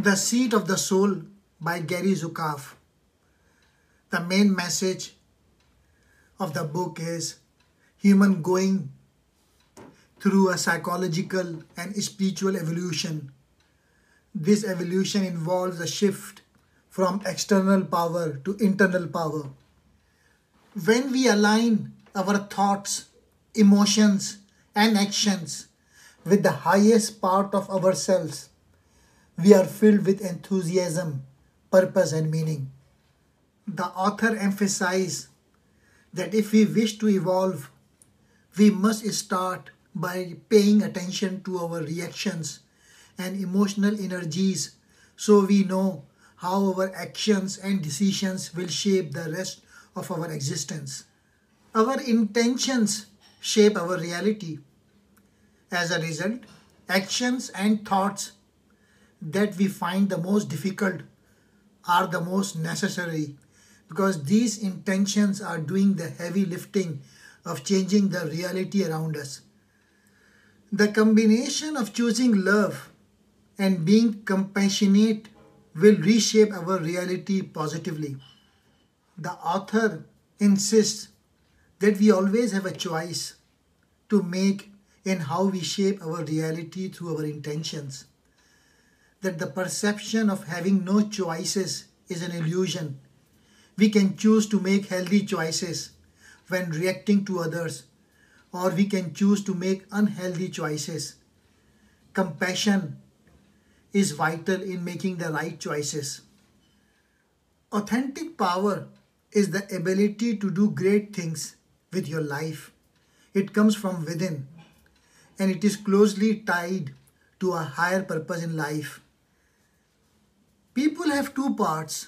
The Seat of the Soul by Gary Zukav. The main message of the book is human going through a psychological and spiritual evolution. This evolution involves a shift from external power to internal power. When we align our thoughts, emotions, and actions with the highest part of ourselves, we are filled with enthusiasm, purpose, and meaning. The author emphasizes that if we wish to evolve, we must start by paying attention to our reactions and emotional energies so we know how our actions and decisions will shape the rest of our existence. Our intentions shape our reality. As a result, actions and thoughts that we find the most difficult are the most necessary because these intentions are doing the heavy lifting of changing the reality around us. The combination of choosing love and being compassionate will reshape our reality positively. The author insists that we always have a choice to make in how we shape our reality through our intentions that the perception of having no choices is an illusion. We can choose to make healthy choices when reacting to others, or we can choose to make unhealthy choices. Compassion is vital in making the right choices. Authentic power is the ability to do great things with your life. It comes from within and it is closely tied to a higher purpose in life. People have two parts.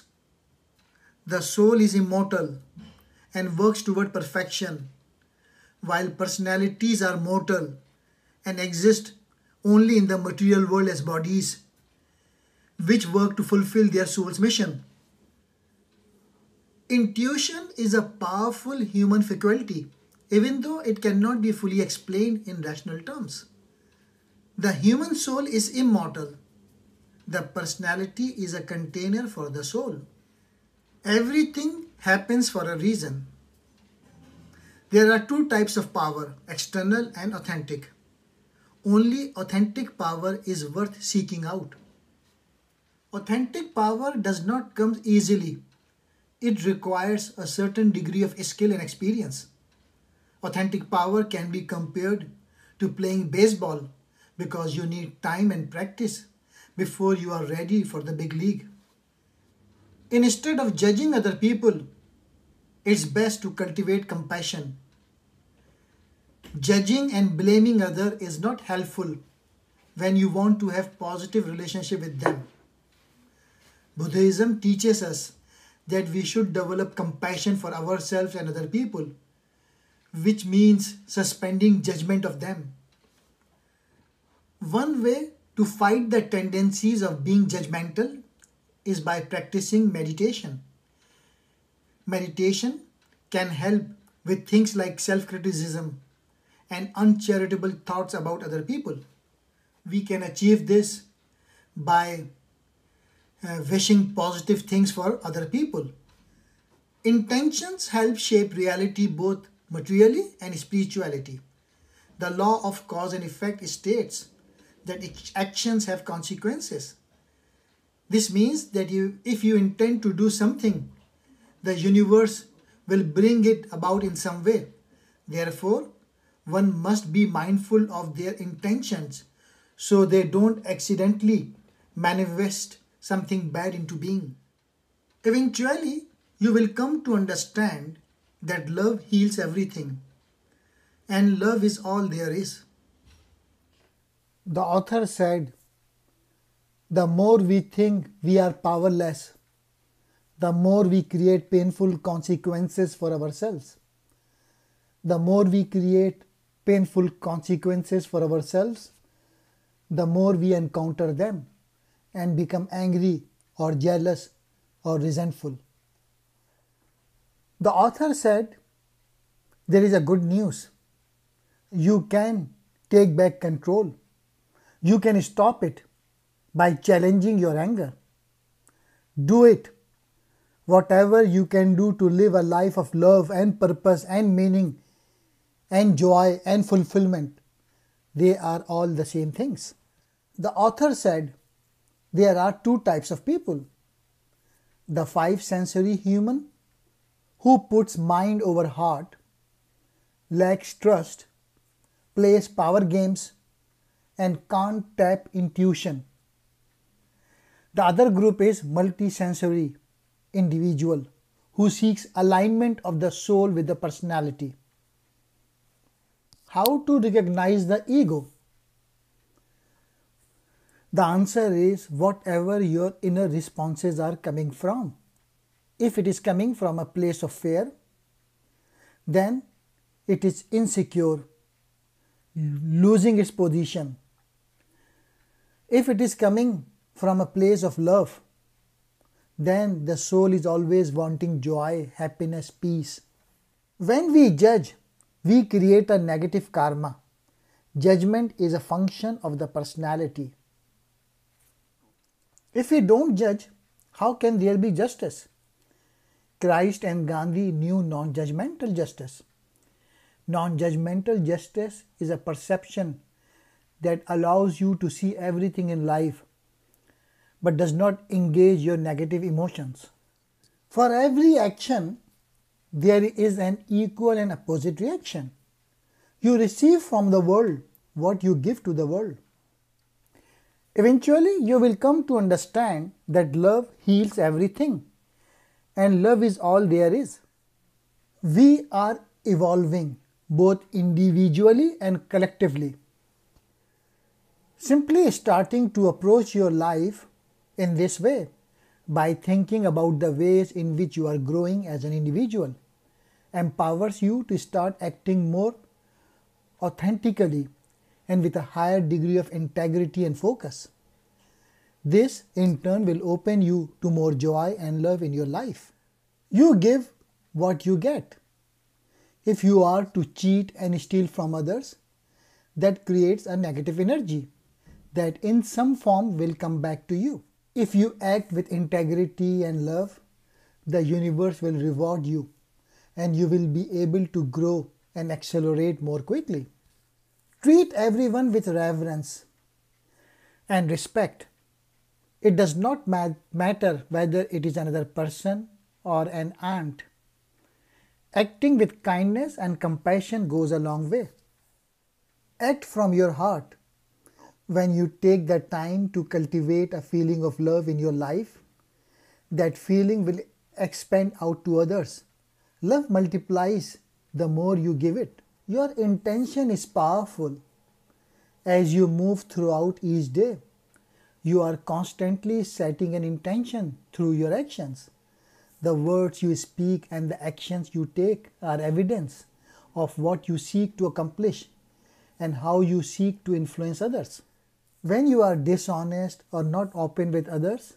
The soul is immortal and works toward perfection, while personalities are mortal and exist only in the material world as bodies, which work to fulfill their soul's mission. Intuition is a powerful human faculty, even though it cannot be fully explained in rational terms. The human soul is immortal the personality is a container for the soul. Everything happens for a reason. There are two types of power external and authentic. Only authentic power is worth seeking out. Authentic power does not come easily, it requires a certain degree of skill and experience. Authentic power can be compared to playing baseball because you need time and practice before you are ready for the big league. Instead of judging other people, it's best to cultivate compassion. Judging and blaming other is not helpful when you want to have positive relationship with them. Buddhism teaches us that we should develop compassion for ourselves and other people, which means suspending judgment of them. One way to fight the tendencies of being judgmental is by practicing meditation. Meditation can help with things like self criticism and uncharitable thoughts about other people. We can achieve this by uh, wishing positive things for other people. Intentions help shape reality both materially and spirituality. The law of cause and effect states that actions have consequences. This means that you, if you intend to do something, the universe will bring it about in some way. Therefore, one must be mindful of their intentions so they don't accidentally manifest something bad into being. Eventually, you will come to understand that love heals everything, and love is all there is. The author said, The more we think we are powerless, the more we create painful consequences for ourselves. The more we create painful consequences for ourselves, the more we encounter them and become angry or jealous or resentful. The author said, There is a good news. You can take back control you can stop it by challenging your anger. Do it. Whatever you can do to live a life of love and purpose and meaning and joy and fulfillment, they are all the same things. The author said there are two types of people the five sensory human who puts mind over heart, lacks trust, plays power games, and can't tap intuition. The other group is multisensory individual who seeks alignment of the soul with the personality. How to recognize the ego? The answer is whatever your inner responses are coming from. If it is coming from a place of fear, then it is insecure, losing its position, if it is coming from a place of love, then the soul is always wanting joy, happiness, peace. When we judge, we create a negative karma. Judgment is a function of the personality. If we don't judge, how can there be justice? Christ and Gandhi knew non judgmental justice. Non judgmental justice is a perception that allows you to see everything in life but does not engage your negative emotions. For every action, there is an equal and opposite reaction. You receive from the world what you give to the world. Eventually, you will come to understand that love heals everything and love is all there is. We are evolving both individually and collectively. Simply starting to approach your life in this way by thinking about the ways in which you are growing as an individual empowers you to start acting more authentically and with a higher degree of integrity and focus. This in turn will open you to more joy and love in your life. You give what you get. If you are to cheat and steal from others, that creates a negative energy that in some form will come back to you. If you act with integrity and love, the universe will reward you and you will be able to grow and accelerate more quickly. Treat everyone with reverence and respect. It does not matter whether it is another person or an ant. Acting with kindness and compassion goes a long way. Act from your heart when you take that time to cultivate a feeling of love in your life, that feeling will expand out to others. Love multiplies the more you give it. Your intention is powerful. As you move throughout each day, you are constantly setting an intention through your actions. The words you speak and the actions you take are evidence of what you seek to accomplish and how you seek to influence others. When you are dishonest or not open with others,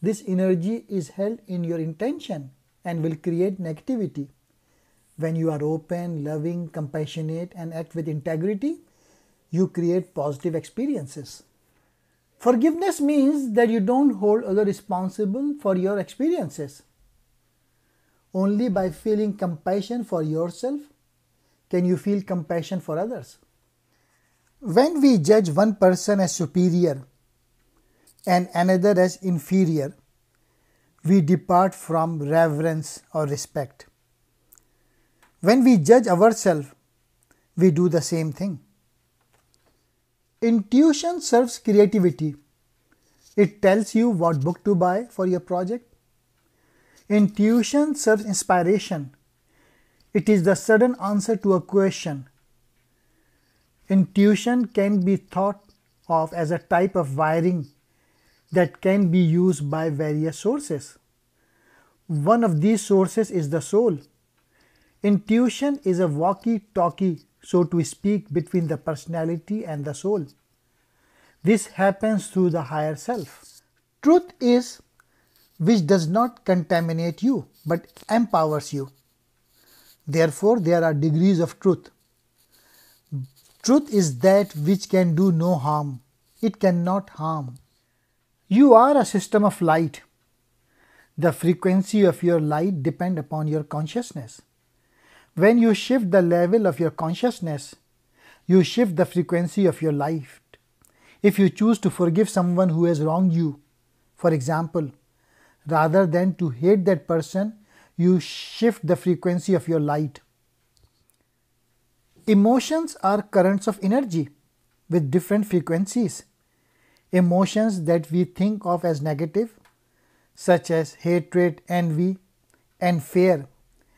this energy is held in your intention and will create negativity. When you are open, loving, compassionate, and act with integrity, you create positive experiences. Forgiveness means that you don't hold others responsible for your experiences. Only by feeling compassion for yourself can you feel compassion for others. When we judge one person as superior and another as inferior, we depart from reverence or respect. When we judge ourselves, we do the same thing. Intuition serves creativity. It tells you what book to buy for your project. Intuition serves inspiration. It is the sudden answer to a question Intuition can be thought of as a type of wiring that can be used by various sources. One of these sources is the soul. Intuition is a walkie talkie, so to speak, between the personality and the soul. This happens through the higher self. Truth is which does not contaminate you but empowers you. Therefore, there are degrees of truth. Truth is that which can do no harm, it cannot harm. You are a system of light. The frequency of your light depend upon your consciousness. When you shift the level of your consciousness, you shift the frequency of your life. If you choose to forgive someone who has wronged you, for example, rather than to hate that person, you shift the frequency of your light. Emotions are currents of energy with different frequencies. Emotions that we think of as negative, such as hatred, envy, and fear,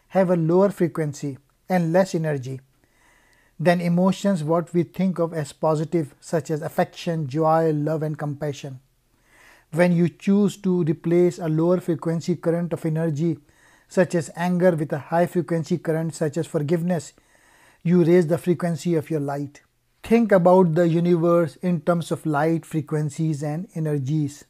have a lower frequency and less energy than emotions what we think of as positive, such as affection, joy, love, and compassion. When you choose to replace a lower frequency current of energy, such as anger, with a high frequency current, such as forgiveness, you raise the frequency of your light. Think about the universe in terms of light, frequencies, and energies.